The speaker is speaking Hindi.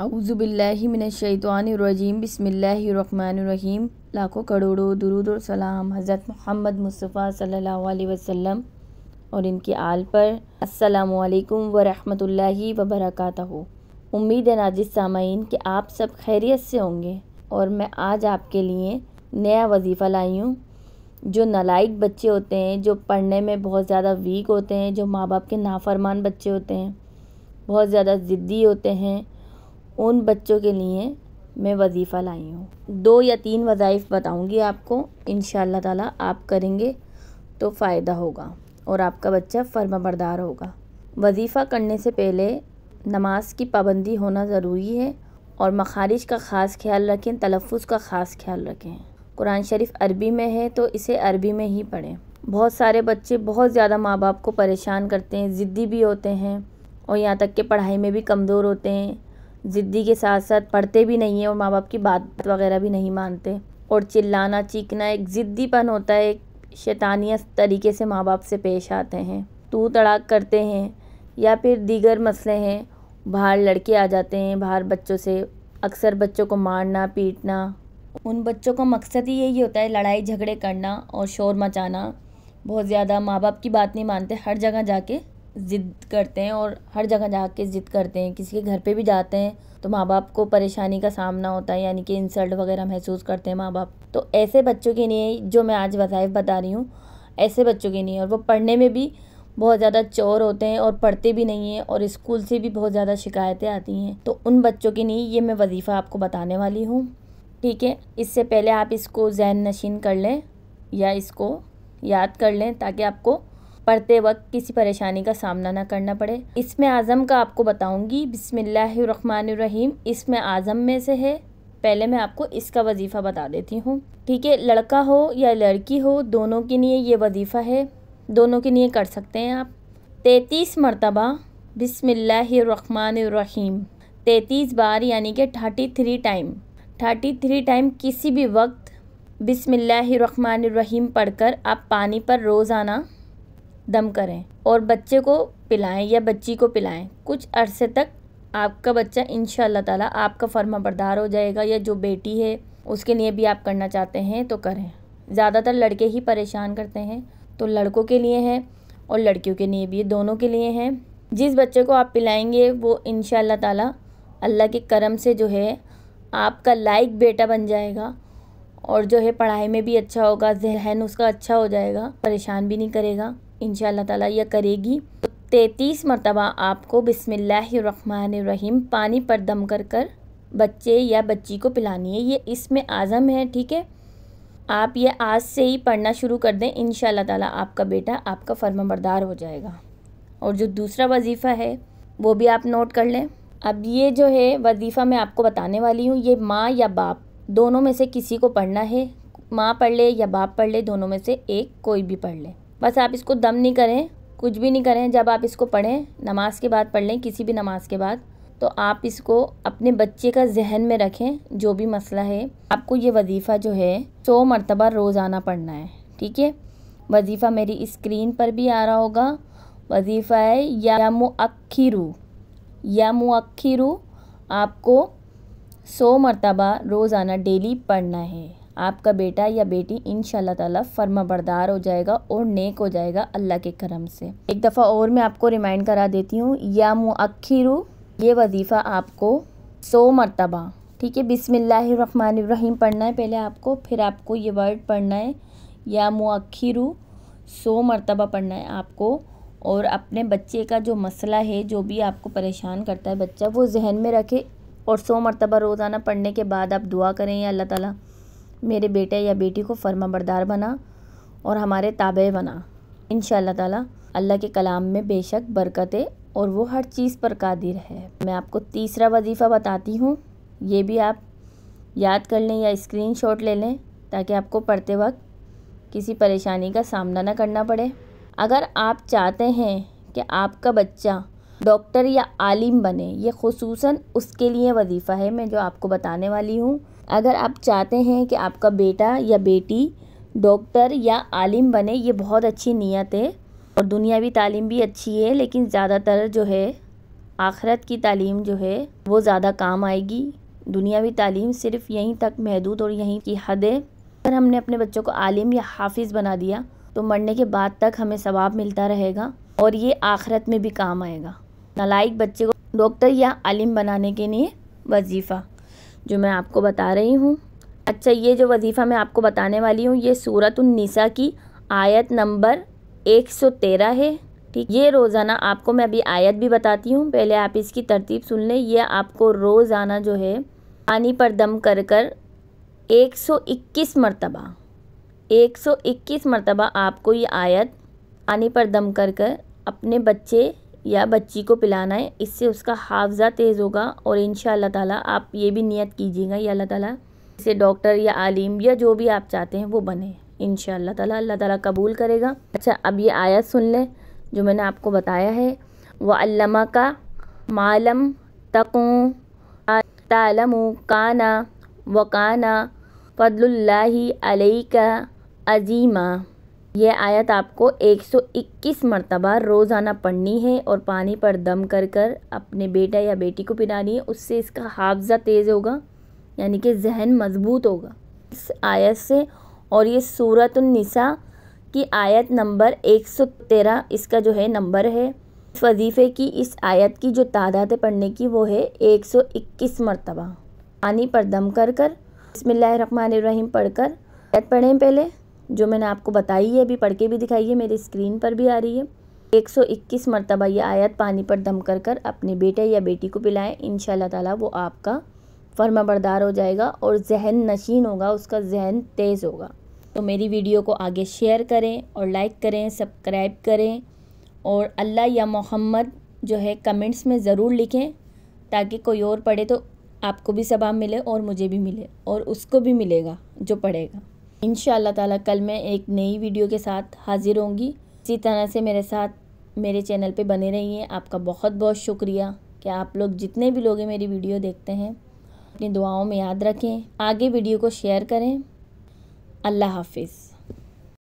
अउज़बिल्लिमिनशैतवानरजीम बसमीम लाखों करोड़ों दरुद और सलाम हज़रत मोहम्मद मुस्तफ़ा सल्ला वसम और इनके आल पर अस्सलाम वरहमतुल्लाहि हो उम्मीद है नाजिस सामीन कि आप सब खैरियत से होंगे और मैं आज आपके लिए नया वजीफ़ा लाई हूँ जो नलायक बच्चे होते हैं जो पढ़ने में बहुत ज़्यादा वीक होते हैं जो माँ बाप के नाफरमान बच्चे होते हैं बहुत ज़्यादा ज़िद्दी होते हैं उन बच्चों के लिए मैं वजीफ़ा लाई हूँ दो या तीन वज़ाइफ बताऊँगी आपको इन ताला आप करेंगे तो फ़ायदा होगा और आपका बच्चा फर्माबरदार होगा वजीफ़ा करने से पहले नमाज की पाबंदी होना ज़रूरी है और मखारिज का ख़ास ख्याल रखें तलफ़ का ख़ास ख्याल रखें कुरान शरीफ अरबी में है तो इसे अरबी में ही पढ़ें बहुत सारे बच्चे बहुत ज़्यादा माँ बाप को परेशान करते हैं ज़िद्दी भी होते हैं और यहाँ तक कि पढ़ाई में भी कमज़ोर होते हैं ज़िद्दी के साथ साथ पढ़ते भी नहीं हैं और माँ बाप की बात वगैरह भी नहीं मानते और चिल्लाना चीखना एक ज़िद्दीपन होता है एक शैतानिया तरीके से माँ बाप से पेश आते हैं तू तड़ाक करते हैं या फिर दीगर मसले हैं बाहर लड़के आ जाते हैं बाहर बच्चों से अक्सर बच्चों को मारना पीटना उन बच्चों का मकसद ही यही होता है लड़ाई झगड़े करना और शोर मचाना बहुत ज़्यादा माँ बाप की बात नहीं मानते हर जगह जाके ज़िद करते हैं और हर जगह जा कर ज़िद करते हैं किसी के घर पे भी जाते हैं तो माँ बाप को परेशानी का सामना होता है यानी कि इंसल्ट वगैरह महसूस करते हैं माँ बाप तो ऐसे बच्चों के लिए जो मैं आज वज़ाइफ बता रही हूँ ऐसे बच्चों के लिए और वो पढ़ने में भी बहुत ज़्यादा चोर होते हैं और पढ़ते भी नहीं हैं और स्कूल से भी बहुत ज़्यादा शिकायतें आती हैं तो उन बच्चों के लिए ये मैं वजीफ़ा आपको बताने वाली हूँ ठीक है इससे पहले आप इसको जहन नशीन कर लें या इसको याद कर लें ताकि आपको पढ़ते वक्त किसी परेशानी का सामना ना करना पड़े इसमें आज़म का आपको बताऊंगी बिसमीम इसमें आज़म में से है पहले मैं आपको इसका वजीफ़ा बता देती हूँ ठीक है लड़का हो या लड़की हो दोनों के लिए ये वजीफ़ा है दोनों के लिए कर सकते हैं आप तैतीस मरतबा बिसमीम तैतीस बार यानी कि thirty three time thirty three time किसी भी वक्त बिसमीम पढ़कर आप पानी पर रोज़ाना दम करें और बच्चे को पिलाएं या बच्ची को पिलाएं कुछ अरसे तक आपका बच्चा इन ताला आपका फर्मा बरदार हो जाएगा या जो बेटी है उसके लिए भी आप करना चाहते हैं तो करें ज़्यादातर लड़के ही परेशान करते हैं तो लड़कों के लिए हैं और लड़कियों के लिए भी दोनों के लिए हैं जिस बच्चे को आप पिलाएंगे वो इन ताला अल्लाह के करम से जो है आपका लाइक बेटा बन जाएगा और जो है पढ़ाई में भी अच्छा होगा जहन उसका अच्छा हो जाएगा परेशान भी नहीं करेगा इन ताला यह करेगी तैतीस मरतबा आपको बिसमीम पानी पर दम कर कर बच्चे या बच्ची को पिलानी है ये इसमें आज़म है ठीक है आप ये आज से ही पढ़ना शुरू कर दें इन ताला आपका बेटा आपका फर्माबरदार हो जाएगा और जो दूसरा वजीफ़ा है वो भी आप नोट कर लें अब ये जो है वजीफ़ा मैं आपको बताने वाली हूँ ये माँ या बाप दोनों में से किसी को पढ़ना है माँ पढ़ ले या बाप पढ़ ले दोनों में से एक कोई भी पढ़ ले बस आप इसको दम नहीं करें कुछ भी नहीं करें जब आप इसको पढ़ें नमाज के बाद पढ़ लें किसी भी नमाज के बाद तो आप इसको अपने बच्चे का जहन में रखें जो भी मसला है आपको ये वजीफ़ा जो है सौ मरतबा रोज़ाना पढ़ना है ठीक है वजीफ़ा मेरी स्क्रीन पर भी आ रहा होगा वजीफ़ा है या रू या रू आपको सौ मरतबा रोज़ाना डेली पढ़ना है आपका बेटा या बेटी इन ताला फर्मा बरदार हो जाएगा और नेक हो जाएगा अल्लाह के करम से एक दफ़ा और मैं आपको रिमाइंड करा देती हूँ या मुखिर ये वजीफ़ा आपको सौ मरतबा ठीक है बिसमीम पढ़ना है पहले आपको फिर आपको ये वर्ड पढ़ना है या मुखिर सौ मरतबा पढ़ना है आपको और अपने बच्चे का जो मसला है जो भी आपको परेशान करता है बच्चा वो जहन में रखे और सौ मरतबा रोज़ाना पढ़ने के बाद आप दुआ करें या अल्लाह ताला मेरे बेटे या बेटी को फर्मा बरदार बना और हमारे ताबे बना इन ताला अल्लाह के कलाम में बेशक बरकतें और वो हर चीज़ पर कादिर है मैं आपको तीसरा वजीफ़ा बताती हूँ ये भी आप याद कर लें या स्क्रीन शॉट ले लें ताकि आपको पढ़ते वक्त किसी परेशानी का सामना ना करना पड़े अगर आप चाहते हैं कि आपका बच्चा डॉक्टर या आलिम बने ये खसूस उसके लिए वजीफ़ा है मैं जो आपको बताने वाली हूँ अगर आप चाहते हैं कि आपका बेटा या बेटी डॉक्टर या आलिम बने ये बहुत अच्छी नीयत है और दुनियावी तालीम भी अच्छी है लेकिन ज़्यादातर जो है आखरत की तालीम जो है वो ज़्यादा काम आएगी दुनियावी तालीम सिर्फ यहीं तक महदूद और यहीं की हद है अगर हमने अपने बच्चों को आलिम या हाफिज़ बना दिया तो मरने के बाद तक हमें सवाब मिलता रहेगा और ये आखरत में भी काम आएगा नालायक बच्चे को डॉक्टर या आलिम बनाने के लिए वजीफ़ा जो मैं आपको बता रही हूँ अच्छा ये जो वजीफ़ा मैं आपको बताने वाली हूँ ये सूरत उन्नीसा की आयत नंबर एक सौ तेरह है ठीक ये रोज़ाना आपको मैं अभी आयत भी बताती हूँ पहले आप इसकी तरतीब सुन लें यह आपको रोज़ाना जो है पानी पर दम कर कर एक सौ इक्कीस मरतबा एक सौ इक्कीस मरतबा आपको ये आयत पानी पर दम कर कर अपने बच्चे या बच्ची को पिलाना है इससे उसका हाफजा तेज़ होगा और इन ताला आप ये भी नियत कीजिएगा या अल्लाह ताला इसे डॉक्टर या आलिम या जो भी आप चाहते हैं वो बने इन ताला अल्लाह ताला कबूल करेगा अच्छा अब ये आयत सुन लें जो मैंने आपको बताया है अल्लामा का मालम तकों तालम काना वकाना फ़दल्ला का अजीमा यह आयत आपको 121 मरतबा रोज़ाना पढ़नी है और पानी पर दम कर कर अपने बेटा या बेटी को पिलानी है उससे इसका हाफजा तेज़ होगा यानी कि जहन मजबूत होगा इस आयत से और ये सूरत निसा की आयत नंबर 113 इसका जो है नंबर है वजीफ़े की इस आयत की जो तादाद पढ़ने की वो है 121 मरतबा पानी पर दम कर कर बसमिल्ल पढ़ पढ़कर आयत पढ़ें पहले जो मैंने आपको बताई है अभी पढ़ के भी दिखाई है मेरी स्क्रीन पर भी आ रही है 121 मरतबा यह आयत पानी पर दम कर कर अपने बेटे या बेटी को पिलाएं इन ताला वो आपका फर्मा बरदार हो जाएगा और जहन नशीन होगा उसका जहन तेज़ होगा तो मेरी वीडियो को आगे शेयर करें और लाइक करें सब्सक्राइब करें और अल्लाह या मोहम्मद जो है कमेंट्स में ज़रूर लिखें ताकि कोई और पढ़े तो आपको भी सबाब मिले और मुझे भी मिले और उसको भी मिलेगा जो पढ़ेगा इन ताला कल मैं एक नई वीडियो के साथ हाज़िर होंगी इसी तरह से मेरे साथ मेरे चैनल पे बने रहिए आपका बहुत बहुत शुक्रिया कि आप लोग जितने भी लोग हैं मेरी वीडियो देखते हैं अपनी दुआओं में याद रखें आगे वीडियो को शेयर करें अल्लाह हाफिज़